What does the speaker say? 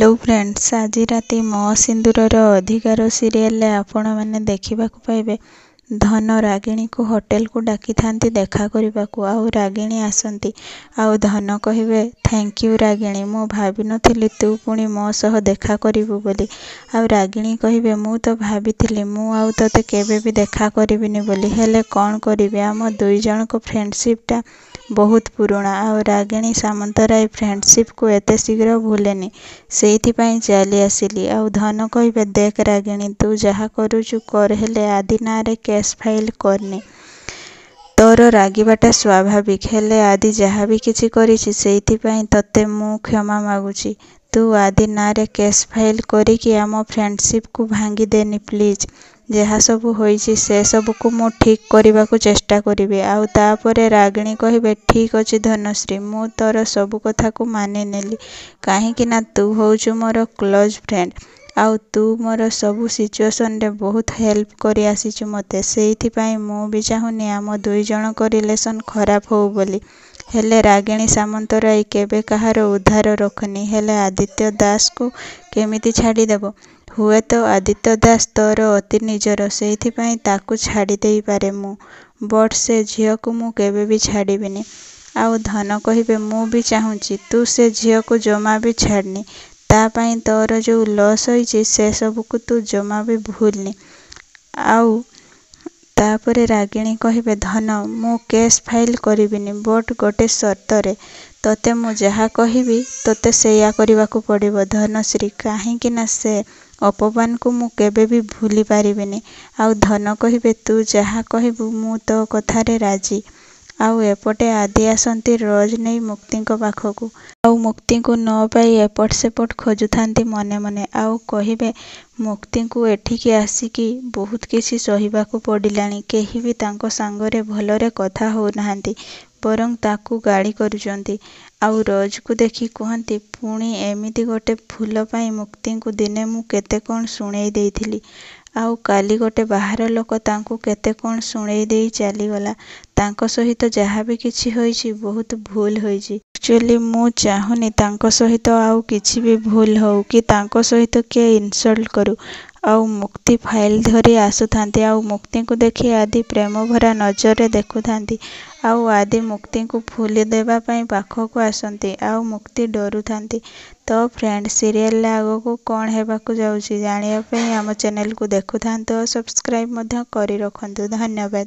hello friends ଆଜି ରାତି ମୋ ସିନ୍ଦୁରର ଅଧିକାର ସିରିଏଲ୍ରେ ଆପଣମାନେ ଦେଖିବାକୁ ପାଇବେ ଧନ ରାଗିଣୀକୁ ହୋଟେଲକୁ ଡାକିଥାନ୍ତି ଦେଖା କରିବାକୁ ଆଉ ରାଗିଣୀ ଆସନ୍ତି ଆଉ ଧନ କହିବେ ଥ୍ୟାଙ୍କ ୟୁ ରାଗିଣୀ ମୁଁ ଭାବିନଥିଲି ତୁ ପୁଣି ମୋ ସହ ଦେଖା କରିବୁ ବୋଲି ଆଉ ରାଗିଣୀ କହିବେ ମୁଁ ତ ଭାବିଥିଲି ମୁଁ ଆଉ ତୋତେ କେବେ ବି ଦେଖା କରିବିନି ବୋଲି ହେଲେ କ'ଣ କରିବି ଆମ ଦୁଇ ଜଣଙ୍କ ଫ୍ରେଣ୍ଡସିପ୍ଟା ବହୁତ ପୁରୁଣା ଆଉ ରାଗିଣୀ ସାମନ୍ତରାୟ ଫ୍ରେଣ୍ଡସିପ୍କୁ ଏତେ ଶୀଘ୍ର ଭୁଲେନି ସେଇଥିପାଇଁ ଚାଲି ଆସିଲି ଆଉ ଧନ କହିବେ ଦେଖ ରାଗିଣୀ ତୁ ଯାହା କରୁଛୁ କର ହେଲେ ଆଦି ନାଁରେ କେସ୍ ଫାଇଲ୍ କରନି ତୋର ରାଗିବାଟା ସ୍ୱାଭାବିକ ହେଲେ ଆଦି ଯାହା ବି କିଛି କରିଛି ସେଇଥିପାଇଁ ତୋତେ ମୁଁ କ୍ଷମା ମାଗୁଛି ତୁ ଆଦି ନାଁରେ କେସ୍ ଫାଇଲ୍ କରିକି ଆମ ଫ୍ରେଣ୍ଡସିପ୍କୁ ଭାଙ୍ଗି ଦେନି ପ୍ଲିଜ୍ ଯାହା ସବୁ ହୋଇଛି ସେସବୁକୁ ମୁଁ ଠିକ୍ କରିବାକୁ ଚେଷ୍ଟା କରିବି ଆଉ ତାପରେ ରାଗିଣୀ କହିବେ ଠିକ୍ ଅଛି ଧନଶ୍ରୀ ମୁଁ ତୋର ସବୁ କଥାକୁ ମାନିନେଲି କାହିଁକି ନା ତୁ ହେଉଛୁ ମୋର କ୍ଲୋଜ୍ ଫ୍ରେଣ୍ଡ ଆଉ ତୁ ମୋର ସବୁ ସିଚୁଏସନ୍ରେ ବହୁତ ହେଲ୍ପ କରି ଆସିଛୁ ମୋତେ ସେଇଥିପାଇଁ ମୁଁ ବି ଚାହୁଁନି ଆମ ଦୁଇ ଜଣଙ୍କ ରିଲେସନ୍ ଖରାପ ହେଉ ବୋଲି ହେଲେ ରାଗିଣୀ ସାମନ୍ତରାୟ କେବେ କାହାର ଉଦ୍ଧାର ରଖୁନି ହେଲେ ଆଦିତ୍ୟ ଦାସକୁ କେମିତି ଛାଡ଼ିଦେବ ହୁଏତ ଆଦିତ୍ୟ ଦାସ ତୋର ଅତି ନିଜର ସେଇଥିପାଇଁ ତାକୁ ଛାଡ଼ି ଦେଇପାରେ ମୁଁ ବଟ୍ ସେ ଝିଅକୁ ମୁଁ କେବେ ବି ଛାଡ଼ିବିନି ଆଉ ଧନ କହିବେ ମୁଁ ବି ଚାହୁଁଛି ତୁ ସେ ଝିଅକୁ ଜମା ବି ଛାଡ଼ିନି ତା ପାଇଁ ତୋର ଯେଉଁ ଲସ୍ ହୋଇଛି ସେସବୁକୁ ତୁ ଜମା ବି ଭୁଲନି ଆଉ ତାପରେ ରାଗିଣୀ କହିବେ ଧନ ମୁଁ କେସ୍ ଫାଇଲ୍ କରିବିନି ବଟ୍ ଗୋଟେ ସର୍ତ୍ତରେ ତୋତେ ମୁଁ ଯାହା କହିବି ତୋତେ ସେଇଆ କରିବାକୁ ପଡ଼ିବ ଧନଶ୍ରୀ କାହିଁକି ନା ସେ ଅପମାନକୁ ମୁଁ କେବେ ବି ଭୁଲି ପାରିବିନି ଆଉ ଧନ କହିବେ ତୁ ଯାହା କହିବୁ ମୁଁ ତୋ କଥାରେ ରାଜି ଆଉ ଏପଟେ ଆଦି ଆସନ୍ତି ରୋଜ୍ ନେଇ ମୁକ୍ତିଙ୍କ ପାଖକୁ ଆଉ ମୁକ୍ତିଙ୍କୁ ନ ପାଇ ଏପଟ ସେପଟ ଖୋଜୁଥାନ୍ତି ମନେ ମନେ ଆଉ କହିବେ ମୁକ୍ତିଙ୍କୁ ଏଠିକି ଆସିକି ବହୁତ କିଛି ସହିବାକୁ ପଡ଼ିଲାଣି କେହି ବି ତାଙ୍କ ସାଙ୍ଗରେ ଭଲରେ କଥା ହେଉନାହାନ୍ତି ବରଂ ତାକୁ ଗାଳି କରୁଛନ୍ତି ଆଉ ରୋଜ୍କୁ ଦେଖି କୁହନ୍ତି ପୁଣି ଏମିତି ଗୋଟେ ଫୁଲ ପାଇଁ ମୁକ୍ତିଙ୍କୁ ଦିନେ ମୁଁ କେତେ କ'ଣ ଶୁଣେଇ ଦେଇଥିଲି ଆଉ କାଲି ଗୋଟେ ବାହାର ଲୋକ ତାଙ୍କୁ କେତେ କ'ଣ ଶୁଣେଇ ଦେଇ ଚାଲିଗଲା ତାଙ୍କ ସହିତ ଯାହା ବି କିଛି ହୋଇଛି ବହୁତ ଭୁଲ ହୋଇଛି ଆକ୍ଚୁଆଲି ମୁଁ ଚାହୁଁନି ତାଙ୍କ ସହିତ ଆଉ କିଛି ବି ଭୁଲ ହେଉ କି ତାଙ୍କ ସହିତ କିଏ ଇନସଲ୍ଟ କରୁ ଆଉ ମୁକ୍ତି ଫାଇଲ ଧରି ଆସୁଥାନ୍ତି ଆଉ ମୁକ୍ତିଙ୍କୁ ଦେଖି ଆଦି ପ୍ରେମ ଭରା ନଜରରେ ଦେଖୁଥାନ୍ତି ଆଉ ଆଦି ମୁକ୍ତିଙ୍କୁ ଫୁଲି ଦେବା ପାଇଁ ପାଖକୁ ଆସନ୍ତି ଆଉ ମୁକ୍ତି ଡରୁଥାନ୍ତି ତ ଫ୍ରେଣ୍ଡ ସିରିଏଲ ଆଗକୁ କ'ଣ ହେବାକୁ ଯାଉଛି ଜାଣିବା ପାଇଁ ଆମ ଚ୍ୟାନେଲକୁ ଦେଖୁଥାନ୍ତୁ ଆଉ ସବସ୍କ୍ରାଇବ୍ ମଧ୍ୟ କରି ରଖନ୍ତୁ ଧନ୍ୟବାଦ